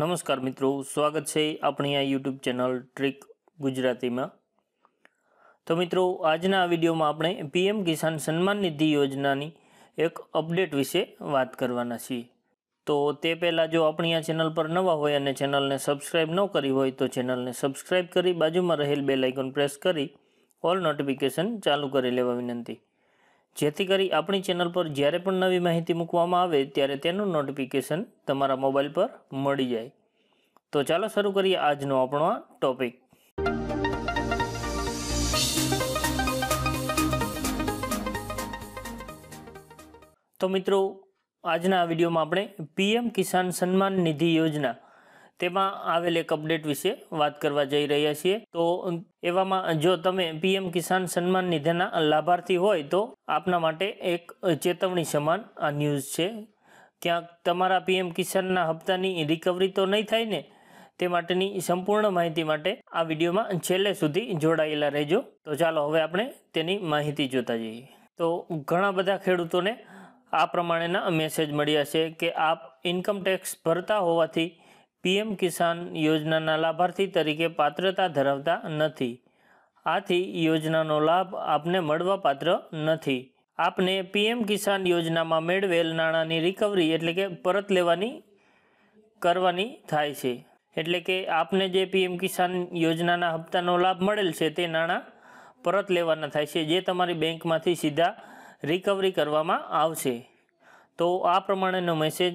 નમસ્કાર મિત્રો સ્વાગત છે આપણી આ યુટ્યુબ ચેનલ ટ્રીક ગુજરાતીમાં તો મિત્રો આજના વિડીયોમાં આપણે પીએમ કિસાન સન્માન નિધિ યોજનાની એક અપડેટ વિશે વાત કરવાના છીએ તો તે પહેલાં જો આપણી આ ચેનલ પર નવા હોય અને ચેનલને સબસ્ક્રાઈબ ન કરી હોય તો ચેનલને સબસ્ક્રાઈબ કરી બાજુમાં રહેલ બે લાઇકોન પ્રેસ કરી ઓલ નોટિફિકેશન ચાલુ કરી લેવા વિનંતી જેથી કરી આપણી ચેનલ પર જ્યારે પણ નવી માહિતી મૂકવામાં આવે ત્યારે તેનું નોટિફિકેશન તમારા મોબાઈલ પર મળી જાય તો ચાલો શરૂ કરીએ આજનો આપણો આ ટોપિક તો મિત્રો આજના વિડીયોમાં આપણે પીએમ કિસાન સન્માન નિધિ યોજના તેમાં આવેલ એક અપડેટ વિશે વાત કરવા જઈ રહ્યા છીએ તો એવામાં જો તમે પીએમ કિસાન સન્માન નિધિના લાભાર્થી હોય તો આપના માટે એક ચેતવણી સમાન આ ન્યૂઝ છે ક્યાંક તમારા પીએમ કિસાનના હપ્તાની રિકવરી તો નહીં થાય ને તે માટેની સંપૂર્ણ માહિતી માટે આ વિડીયોમાં છેલ્લે સુધી જોડાયેલા રહેજો તો ચાલો હવે આપણે તેની માહિતી જોતા જઈએ તો ઘણા બધા ખેડૂતોને આ પ્રમાણેના મેસેજ મળ્યા છે કે આપ ઇન્કમટેક્સ ભરતા હોવાથી પીએમ કિસાન યોજનાના લાભાર્થી તરીકે પાત્રતા ધરાવતા નથી આથી યોજનાનો લાભ આપને મળવા પાત્ર નથી આપને પીએમ કિસાન યોજનામાં મેળવેલ નાણાંની રિકવરી એટલે કે પરત લેવાની કરવાની થાય છે એટલે કે આપને જે પીએમ કિસાન યોજનાના હપ્તાનો લાભ મળેલ છે તે નાણાં પરત લેવાના થાય છે જે તમારી બેંકમાંથી સીધા રિકવરી કરવામાં આવશે તો આ પ્રમાણેનો મેસેજ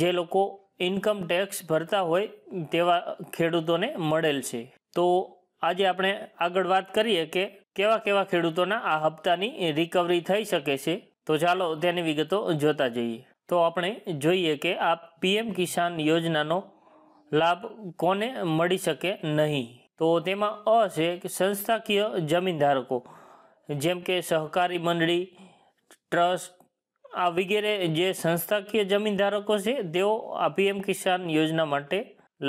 જે લોકો ઇન્કમ ટેક્સ ભરતા હોય તેવા ખેડૂતોને મળેલ છે તો આજે આપણે આગળ વાત કરીએ કે કેવા કેવા ખેડૂતોના આ હપ્તાની રિકવરી થઈ શકે છે તો ચાલો તેની વિગતો જોતા જઈએ તો આપણે જોઈએ કે આ પીએમ કિસાન યોજનાનો લાભ કોને મળી શકે નહીં તો તેમાં અ છે કે સંસ્થાકીય જમીન ધારકો જેમ કે સહકારી મંડળી ટ્રસ્ટ આ વગેરે જે સંસ્થાકીય જમીન ધારકો છે તેઓ આ પીએમ કિસાન યોજના માટે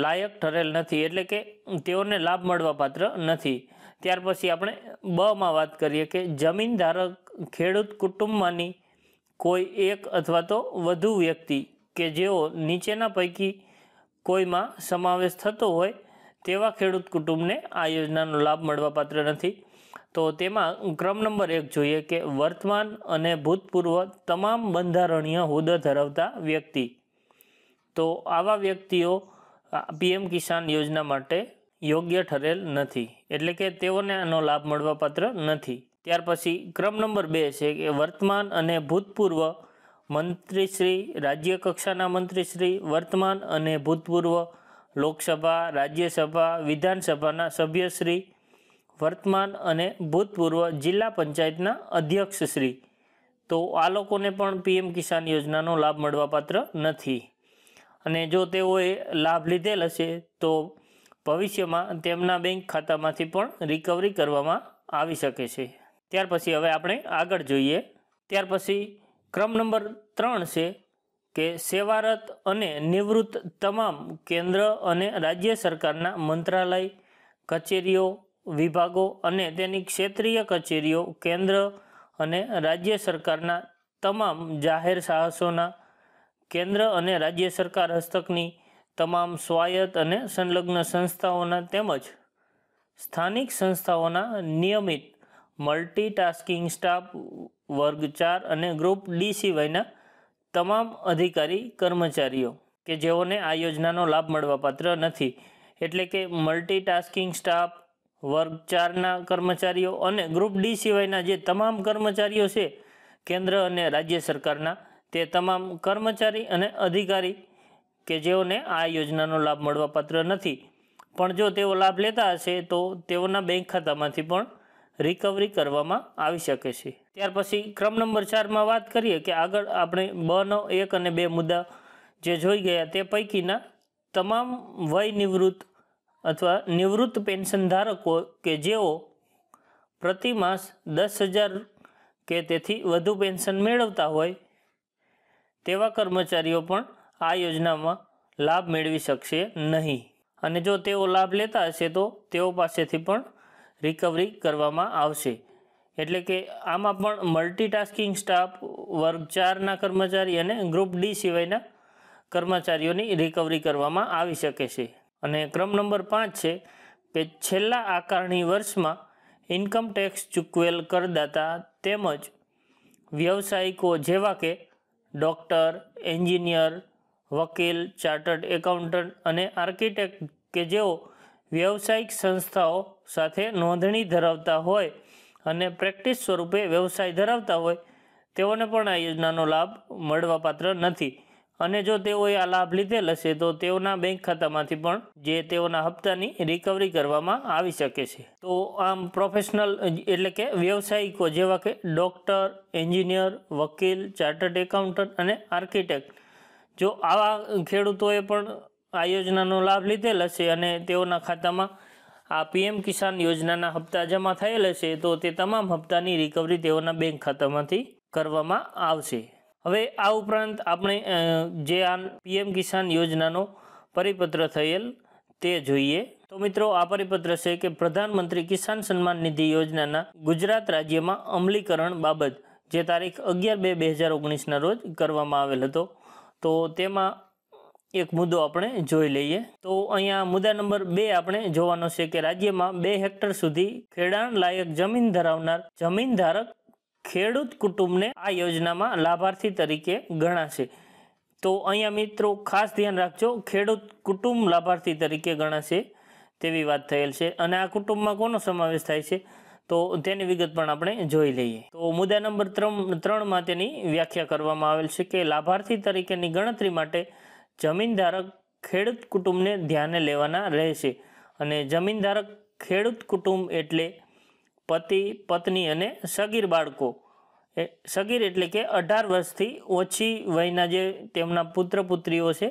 લાયક ઠરેલ નથી એટલે કે તેઓને લાભ મળવા પાત્ર નથી ત્યાર પછી આપણે બમાં વાત કરીએ કે જમીન ધારક ખેડૂત કુટુંબમાંની કોઈ એક અથવા તો વધુ વ્યક્તિ કે જેઓ નીચેના પૈકી કોઈમાં સમાવેશ થતો હોય તેવા ખેડૂત કુટુંબને આ યોજનાનો લાભ મળવાપાત્ર નથી તો તેમાં ક્રમ નંબર એક જોઈએ કે વર્તમાન અને ભૂતપૂર્વ તમામ બંધારણીય હોદ્દો ધરાવતા વ્યક્તિ તો આવા વ્યક્તિઓ પીએમ કિસાન યોજના માટે યોગ્ય ઠરેલ નથી એટલે કે તેઓને આનો લાભ મળવાપાત્ર નથી ત્યાર પછી ક્રમ નંબર બે છે કે વર્તમાન અને ભૂતપૂર્વ મંત્રીશ્રી રાજ્ય કક્ષાના મંત્રીશ્રી વર્તમાન અને ભૂતપૂર્વ લોકસભા રાજ્યસભા વિધાનસભાના સભ્યશ્રી વર્તમાન અને ભૂતપૂર્વ જિલ્લા પંચાયતના અધ્યક્ષશ્રી તો આ લોકોને પણ પીએમ કિસાન યોજનાનો લાભ મળવાપાત્ર નથી અને જો તેઓએ લાભ લીધેલ હશે તો ભવિષ્યમાં તેમના બેંક ખાતામાંથી પણ રિકવરી કરવામાં આવી શકે છે ત્યાર પછી હવે આપણે આગળ જોઈએ ત્યાર પછી ક્રમ નંબર ત્રણ છે કે સેવારત અને નિવૃત્ત તમામ કેન્દ્ર અને રાજ્ય સરકારના મંત્રાલય કચેરીઓ વિભાગો અને તેની ક્ષેત્રીય કચેરીઓ કેન્દ્ર અને રાજ્ય સરકારના તમામ જાહેર સાહસોના કેન્દ્ર અને રાજ્ય સરકાર હસ્તકની તમામ સ્વાયત્ત અને સંલગ્ન સંસ્થાઓના તેમજ સ્થાનિક સંસ્થાઓના નિયમિત મલ્ટીટાસ્કિંગ સ્ટાફ વર્ગ ચાર અને ગ્રુપ ડી સિવાયના તમામ અધિકારી કર્મચારીઓ કે જેઓને આ યોજનાનો લાભ મળવાપાત્ર નથી એટલે કે મલ્ટીટાસ્કિંગ સ્ટાફ વર્ગ ચારના કર્મચારીઓ અને ગ્રુપ ડી સિવાયના જે તમામ કર્મચારીઓ છે કેન્દ્ર અને રાજ્ય સરકારના તે તમામ કર્મચારી અને અધિકારી કે જેઓને આ યોજનાનો લાભ મળવાપાત્ર નથી પણ જો તેઓ લાભ લેતા હશે તો તેઓના બેંક ખાતામાંથી પણ રિકવરી કરવામાં આવી શકે છે ત્યાર પછી ક્રમ નંબર ચારમાં વાત કરીએ કે આગળ આપણે બનો એક અને બે મુદ્દા જે જોઈ ગયા તે પૈકીના તમામ વય નિવૃત્ત અથવા નિવૃત્ત પેન્શન ધારકો કે જેઓ પ્રતિમાસ દસ હજાર કે તેથી વધુ પેન્શન મેળવતા હોય તેવા કર્મચારીઓ પણ આ યોજનામાં લાભ મેળવી શકશે નહીં અને જો તેઓ લાભ લેતા હશે તો તેઓ પાસેથી પણ રિકવરી કરવામાં આવશે એટલે કે આમાં પણ મલ્ટીટાસ્કિંગ સ્ટાફ વર્ગ ચારના કર્મચારી અને ગ્રુપ ડી સિવાયના કર્મચારીઓની રિકવરી કરવામાં આવી શકે છે અને ક્રમ નંબર પાંચ છે કે છેલ્લા આકારણી વર્ષમાં ઇન્કમ ટેક્સ ચૂકવેલ કરદાતા તેમજ વ્યવસાયિકો જેવા કે ડૉક્ટર એન્જિનિયર વકીલ ચાર્ટર્ડ એકાઉન્ટન્ટ અને આર્કિટેક્ટ કે જેઓ વ્યવસાયિક સંસ્થાઓ સાથે નોંધણી ધરાવતા હોય અને પ્રેક્ટિસ સ્વરૂપે વ્યવસાય ધરાવતા હોય તેઓને પણ આ યોજનાનો લાભ મળવાપાત્ર નથી અને જો તેઓએ આ લાભ લીધેલ હશે તો તેઓના બેંક ખાતામાંથી પણ જે તેઓના હપ્તાની રિકવરી કરવામાં આવી શકે છે તો આમ પ્રોફેશનલ એટલે કે વ્યવસાયિકો જેવા કે ડૉક્ટર એન્જિનિયર વકીલ ચાર્ટર્ડ એકાઉન્ટન્ટ અને આર્કિટેક્ટ જો આવા ખેડૂતોએ પણ આ યોજનાનો લાભ લીધેલ હશે અને તેઓના ખાતામાં આ પીએમ કિસાન યોજનાના હપ્તા જમા થયેલ હશે તો તે તમામ હપ્તાની રિકવરી તેઓના બેંક ખાતામાંથી કરવામાં આવશે હવે આ ઉપરાંત આપણે જે આ પીએમ કિસાન યોજનાનો પરિપત્ર થયેલ તે જોઈએ તો મિત્રો આ પરિપત્ર છે કે પ્રધાનમંત્રી કિસાન સન્માન નિધિ યોજનાના ગુજરાત રાજ્યમાં અમલીકરણ બાબત જે તારીખ અગિયાર બે બે હજાર ઓગણીસના રોજ કરવામાં આવેલ હતો તો તેમાં એક મુદ્દો આપણે જોઈ લઈએ તો અહીંયા મુદ્દા નંબર બે આપણે જોવાનો છે કે રાજ્યમાં બે હેક્ટર સુધી ખેડાણ લાયક જમીન ધરાવનાર જમીન ધારક ખેડૂત કુટુંબને આ યોજનામાં લાભાર્થી તરીકે ગણાશે તો અહીંયા મિત્રો ખાસ ધ્યાન રાખજો ખેડૂત કુટુંબ લાભાર્થી તરીકે ગણાશે તેવી વાત થયેલ છે અને આ કુટુંબમાં કોનો સમાવેશ થાય છે તો તેની વિગત પણ આપણે જોઈ લઈએ તો મુદ્દા નંબર ત્રણ ત્રણમાં તેની વ્યાખ્યા કરવામાં આવેલ છે કે લાભાર્થી તરીકેની ગણતરી માટે જમીન ધારક ખેડૂત કુટુંબને ધ્યાને લેવાના રહેશે અને જમીન ધારક ખેડૂત કુટુંબ એટલે પતિ પત્ની અને સગીર બાળકો એ સગીર એટલે કે અઢાર વર્ષથી ઓછી વયના જે તેમના પુત્ર પુત્રીઓ છે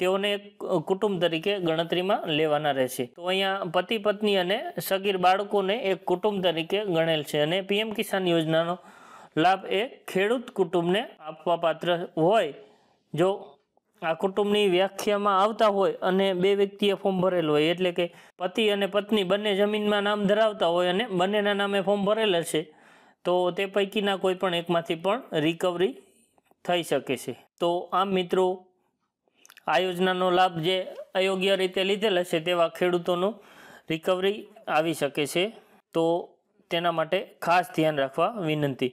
તેઓને કુટુંબ તરીકે ગણતરીમાં લેવાના રહેશે તો અહીંયા પતિ પત્ની અને સગીર બાળકોને એક કુટુંબ તરીકે ગણેલ છે અને પીએમ કિસાન યોજનાનો લાભ એ ખેડૂત કુટુંબને આપવાપાત્ર હોય જો આ કુટુંબની વ્યાખ્યામાં આવતા હોય અને બે વ્યક્તિએ ફોર્મ ભરેલું હોય એટલે કે પતિ અને પત્ની બંને જમીનમાં નામ ધરાવતા હોય અને બંનેના નામે ફોર્મ ભરેલા છે તો તે પૈકીના કોઈ પણ એકમાંથી પણ રિકવરી થઈ શકે છે તો આમ મિત્રો આ યોજનાનો લાભ જે અયોગ્ય રીતે લીધેલ હશે તેવા ખેડૂતોનું રિકવરી આવી શકે છે તો તેના માટે ખાસ ધ્યાન રાખવા વિનંતી